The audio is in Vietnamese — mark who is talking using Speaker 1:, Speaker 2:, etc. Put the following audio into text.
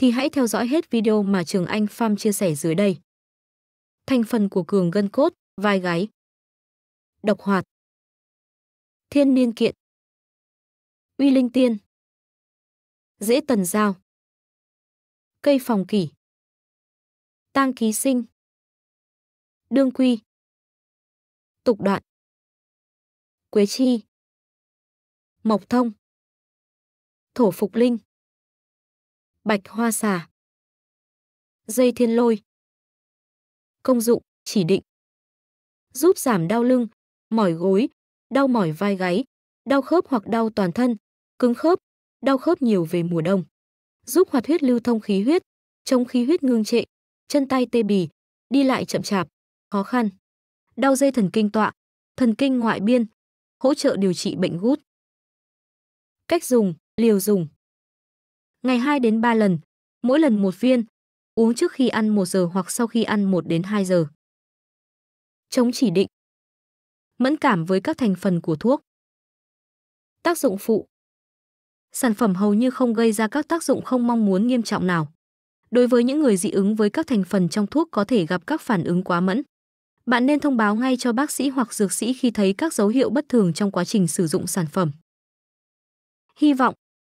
Speaker 1: thì hãy theo dõi hết video mà Trường Anh Farm chia sẻ dưới đây. Thành phần của
Speaker 2: cường gân cốt, vai gáy. Độc hoạt. Thiên niên kiện. Uy linh tiên. Dễ tần giao. Cây phòng kỷ. Tang ký sinh. Đương quy. Tục đoạn. Quế chi. Mộc thông. Thổ phục linh bạch hoa xà. Dây thiên lôi. Công dụng, chỉ định. Giúp giảm đau lưng, mỏi gối, đau mỏi vai gáy,
Speaker 1: đau khớp hoặc đau toàn thân, cứng khớp, đau khớp nhiều về mùa đông. Giúp hoạt huyết lưu thông khí huyết, chống khí huyết ngưng trệ, chân tay tê bì, đi lại chậm chạp,
Speaker 2: khó khăn. Đau dây thần kinh tọa, thần kinh ngoại biên, hỗ trợ điều trị bệnh gút. Cách dùng, liều dùng ngày 2 đến 3 lần,
Speaker 1: mỗi lần một viên, uống trước khi ăn 1 giờ hoặc sau khi ăn 1 đến 2 giờ. Chống chỉ định Mẫn cảm với các thành phần của thuốc Tác dụng phụ Sản phẩm hầu như không gây ra các tác dụng không mong muốn nghiêm trọng nào. Đối với những người dị ứng với các thành phần trong thuốc có thể gặp các phản ứng quá mẫn. Bạn nên thông báo ngay cho bác sĩ hoặc dược sĩ khi thấy các dấu hiệu bất thường trong quá trình sử dụng sản phẩm. Hy vọng